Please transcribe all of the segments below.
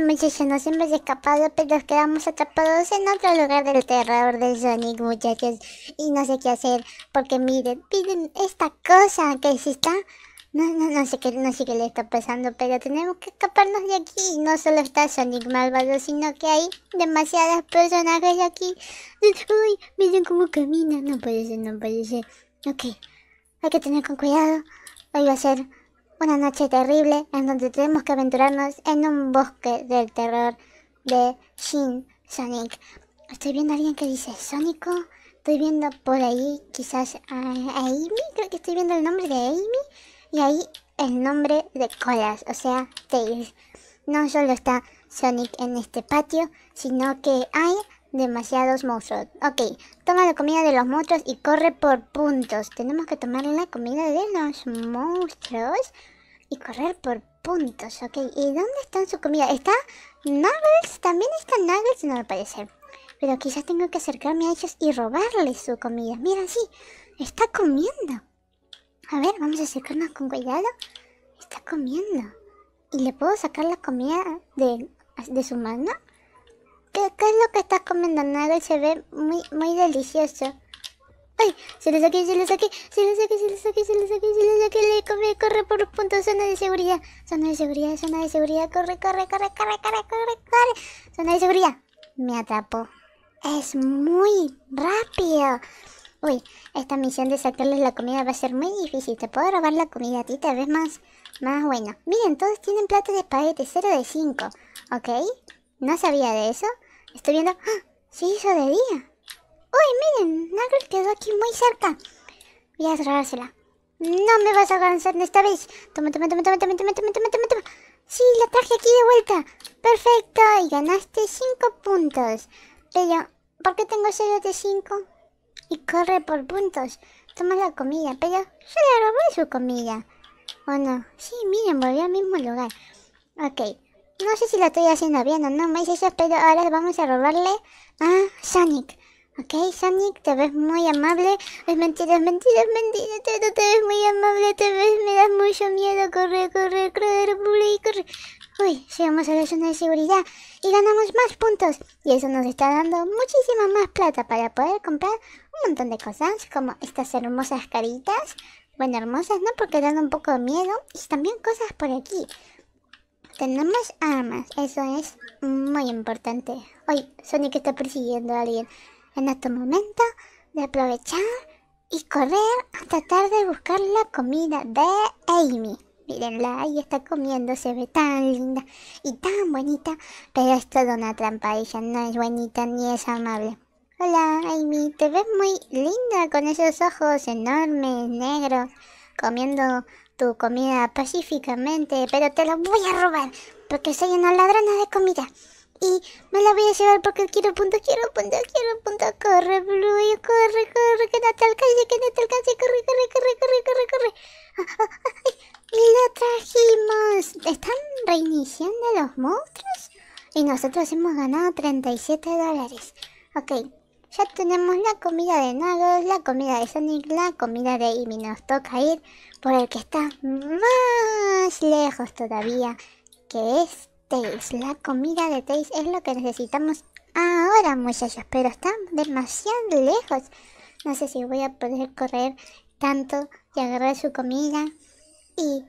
Muchachos, muchachos, nos hemos escapado, pero nos quedamos atrapados en otro lugar del terror de Sonic, muchachos. Y no sé qué hacer, porque miren, miren esta cosa que se está... No, no, no sé qué, no sé qué le está pasando, pero tenemos que escaparnos de aquí. no solo está Sonic malvado, sino que hay demasiadas personajes aquí. Uy, miren cómo camina. No puede ser, no puede ser. Ok, hay que tener con cuidado. Hoy va a ser una noche terrible en donde tenemos que aventurarnos en un bosque del terror de Shin Sonic. Estoy viendo a alguien que dice Sonico. Estoy viendo por ahí quizás a Amy. Creo que estoy viendo el nombre de Amy. Y ahí el nombre de Colas, o sea, Tails. No solo está Sonic en este patio, sino que hay demasiados monstruos. Ok, toma la comida de los monstruos y corre por puntos. Tenemos que tomar la comida de los monstruos y correr por puntos, ok. ¿Y dónde están su comida? ¿Está Nuggles? También está Nuggets, no lo parece. Pero quizás tengo que acercarme a ellos y robarles su comida. Mira, sí, está comiendo. A ver, vamos a acercarnos con cuidado. Está comiendo. ¿Y le puedo sacar la comida de, de su mano? ¿Qué, es lo que está comiendo? Nuggles se ve muy, muy delicioso. Se lo saqué, se lo saqué, se lo saqué, se lo saqué, se le saqué, se le saqué, le corre, corre por punto, zona de seguridad, zona de seguridad, zona de seguridad, corre, corre, corre, corre, corre, corre, corre, zona de seguridad. Me atrapó. Es muy rápido. Uy, esta misión de sacarles la comida va a ser muy difícil. Te puedo robar la comida a ti, tal vez más, más bueno. Miren, todos tienen plata de paquete, 0 de 5, ¿ok? No sabía de eso. Estoy viendo... ¡Ah! Se hizo de día. Uy, miren, Nagel quedó aquí muy cerca. Voy a cerrársela. No me vas a alcanzar esta vez. Toma, toma, toma, toma, toma, toma, toma, toma, toma, Sí, la traje aquí de vuelta. Perfecto, y ganaste 5 puntos. Pero, ¿por qué tengo 0 de 5? Y corre por puntos. Toma la comida, pero se le robó su comida. ¿O oh, no? Sí, miren, volvió al mismo lugar. Ok. No sé si la estoy haciendo bien o no, me dice eso, pero ahora vamos a robarle a Sonic. Ok, Sonic, te ves muy amable. Es mentira, es mentira, es mentira. Te, te ves muy amable, te ves, me das mucho miedo. Corre, corre, corre, corre, corre. Uy, llegamos a la zona de seguridad y ganamos más puntos. Y eso nos está dando muchísima más plata para poder comprar un montón de cosas, como estas hermosas caritas. Bueno, hermosas, ¿no? Porque dan un poco de miedo. Y también cosas por aquí. Tenemos armas, eso es muy importante. Uy, Sonic está persiguiendo a alguien en este momento de aprovechar y correr a tratar de buscar la comida de Amy. Mírenla, ahí está comiendo, se ve tan linda y tan bonita, pero es toda una trampa, ella no es bonita ni es amable. Hola Amy, te ves muy linda con esos ojos enormes, negros, comiendo tu comida pacíficamente, pero te la voy a robar porque soy una ladrona de comida y me la voy a llevar porque quiero punto, quiero punto, quiero punto, Corre, Blue, corre, corre, que no te alcance, que no te alcance, corre, corre, corre, corre, corre, corre. Y lo trajimos. ¿Están reiniciando los monstruos? Y nosotros hemos ganado 37 dólares. Ok, ya tenemos la comida de Nagos, la comida de Sonic, la comida de Amy. Nos toca ir por el que está más lejos todavía, que es la comida de Tails es lo que necesitamos ahora, muchachos. Pero está demasiado lejos. No sé si voy a poder correr tanto y agarrar su comida y,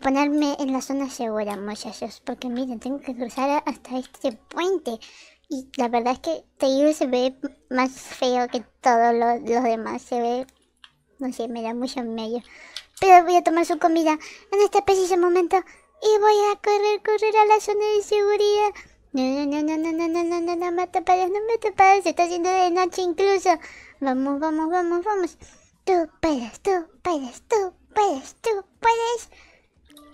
ponerme en la zona segura, muchachos. Porque miren, tengo que cruzar hasta este puente. Y la verdad es que Tails se ve más feo que todos los, demás. Se ve, no sé, me da mucho medio. Pero voy a tomar su comida en este preciso momento y voy a correr, correr a la zona de seguridad. No, no, no, no, no, no, no, no, no, no, me tapas, no me tapas. se está haciendo de noche incluso. Vamos, vamos, vamos, vamos. Tú puedes, tú puedes, tú puedes, tú puedes.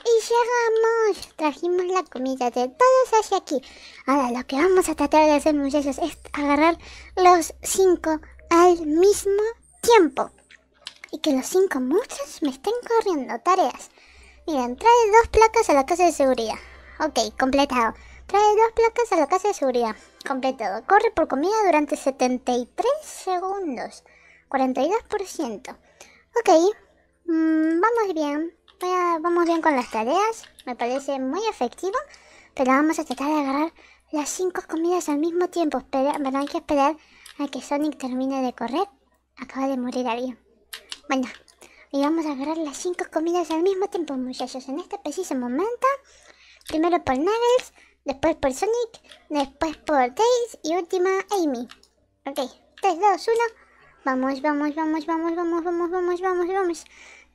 Y llegamos, trajimos la comida de todos hacia aquí. Ahora lo que vamos a tratar de hacer muchachos es agarrar los cinco al mismo tiempo. Y que los cinco monstruos me estén corriendo tareas. Miren, trae dos placas a la casa de seguridad. Ok, completado. Trae dos placas a la casa de seguridad. Completado. Corre por comida durante 73 segundos. 42%. Ok. Mm, vamos bien. vamos bien con las tareas. Me parece muy efectivo. Pero vamos a tratar de agarrar las cinco comidas al mismo tiempo. Pero bueno, hay que esperar a que Sonic termine de correr. Acaba de morir alguien. Bueno, y vamos a agarrar las cinco comidas al mismo tiempo, muchachos. En este preciso momento, primero por Nuggets, después por Sonic, después por Tails y última Amy. Ok, 3, 2, 1. Vamos, vamos, vamos, vamos, vamos, vamos, vamos, vamos, vamos.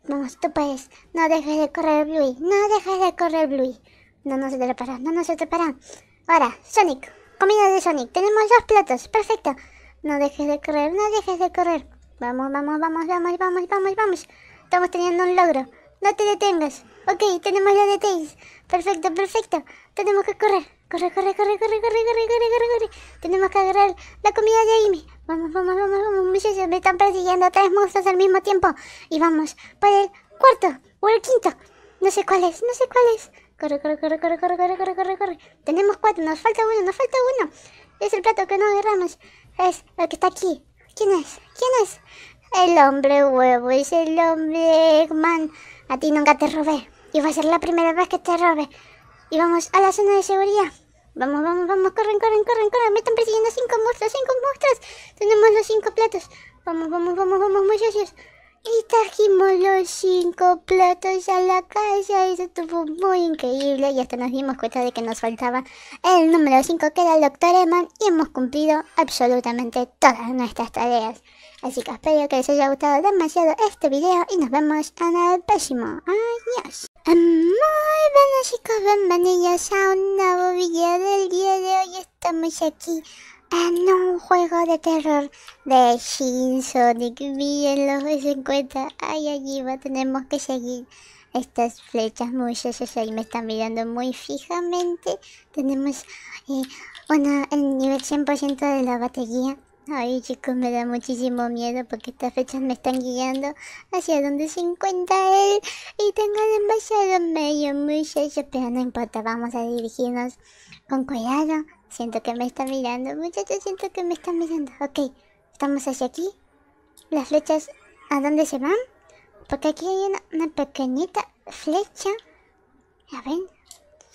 Vamos, tú puedes. No dejes de correr, Bluey. No dejes de correr, Bluey. No nos atrapará, no nos para Ahora, Sonic. Comida de Sonic. Tenemos dos platos. Perfecto. No dejes de correr, no dejes de correr. Vamos, vamos, vamos, vamos, vamos, vamos, vamos. Estamos teniendo un logro. No te detengas. Ok, tenemos la de Tails. Perfecto, perfecto. Tenemos que correr. Corre, corre, corre, corre, corre, corre, corre, corre, corre. Tenemos que agarrar la comida de Amy. Vamos, vamos, vamos, vamos, muchachos. Me están persiguiendo tres monstruos al mismo tiempo. Y vamos por el cuarto o el quinto. No sé cuál es, no sé cuál es. Corre, corre, corre, corre, corre, corre, corre, corre, corre. Tenemos cuatro, nos falta uno, nos falta uno. Es el plato que no agarramos. Es el que está aquí. ¿Quién es? ¿Quién es? El hombre huevo es el hombre Eggman. A ti nunca te robé. Y va a ser la primera vez que te robe. Y vamos a la zona de seguridad. Vamos, vamos, vamos, corren, corren, corren, corren. Me están persiguiendo cinco monstruos, cinco monstruos. Tenemos los cinco platos. Vamos, vamos, vamos, vamos, muchachos trajimos los cinco platos a la casa. se estuvo muy increíble y hasta nos dimos cuenta de que nos faltaba el número 5 que era el Doctor Eman y hemos cumplido absolutamente todas nuestras tareas. Así que espero que les haya gustado demasiado este video y nos vemos en el próximo. Adiós. Muy buenas chicos, bienvenidos a un nuevo video del día de hoy. Estamos aquí en un juego de terror de Shin Sonic. en los 50. Ay, allí va, tenemos que seguir estas flechas, muchachos. Ahí me están mirando muy fijamente. Tenemos eh, una, el nivel 100% de la batería. Ay chicos, me da muchísimo miedo porque estas flechas me están guiando hacia donde se encuentra él y tengo el embajador medio muchacho, pero no importa, vamos a dirigirnos con cuidado. Siento que me está mirando, muchachos, siento que me está mirando. Ok, estamos hacia aquí. Las flechas, ¿a dónde se van? Porque aquí hay una, una pequeñita flecha. A ver,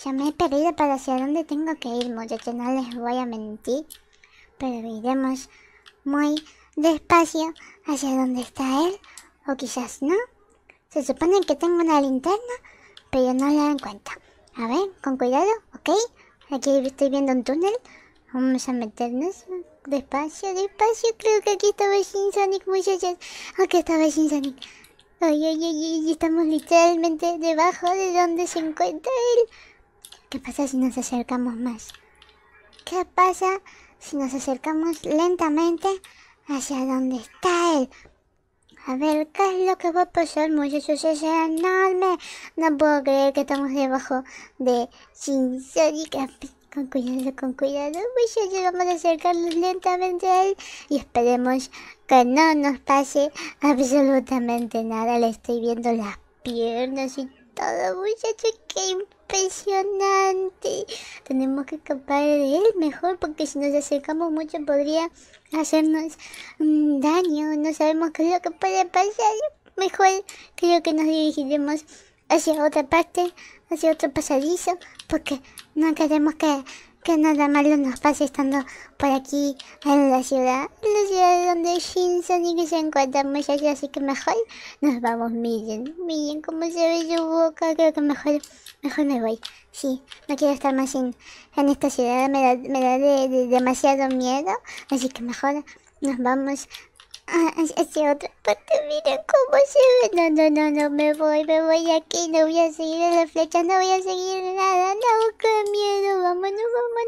ya me he perdido para hacia dónde tengo que ir, muchachos, no les voy a mentir pero iremos muy despacio hacia donde está él, o quizás no. Se supone que tengo una linterna, pero no la cuenta A ver, con cuidado, ¿ok? Aquí estoy viendo un túnel. Vamos a meternos despacio, despacio. Creo que aquí estaba sin Sonic, muchachos. Aquí estaba sin Sonic. Ay, ay, ay, estamos literalmente debajo de donde se encuentra él. ¿Qué pasa si nos acercamos más? ¿Qué pasa si nos acercamos lentamente hacia donde está él. A ver, ¿qué es lo que va a pasar, muchachos? Es enorme. No puedo creer que estamos debajo de Shinsori Con cuidado, con cuidado, muchachos. Vamos a acercarnos lentamente a él y esperemos que no nos pase absolutamente nada. Le estoy viendo las piernas y todo, muchachos, qué impresionante. Tenemos que escapar de él mejor porque si nos acercamos mucho podría hacernos mm, daño. No sabemos qué es lo que puede pasar. Mejor creo que nos dirigiremos hacia otra parte, hacia otro pasadizo, porque no queremos que que nada malo nos pase estando por aquí en la ciudad, en la ciudad donde Shin que se encuentra allá, así que mejor nos vamos, miren, miren cómo se ve su boca, creo que mejor, mejor me voy, sí, no quiero estar más en, en esta ciudad, me da, me da demasiado miedo, así que mejor nos vamos hacia otra parte. Mira cómo se ve. No, no, no, no, me voy, me voy aquí. No voy a seguir la flecha, no voy a seguir nada. No, qué miedo. Vámonos, vámonos.